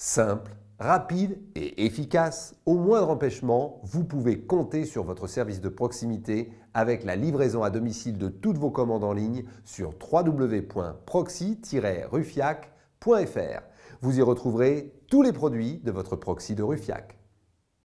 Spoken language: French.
Simple, rapide et efficace. Au moindre empêchement, vous pouvez compter sur votre service de proximité avec la livraison à domicile de toutes vos commandes en ligne sur www.proxy-rufiac.fr. Vous y retrouverez tous les produits de votre proxy de Rufiac.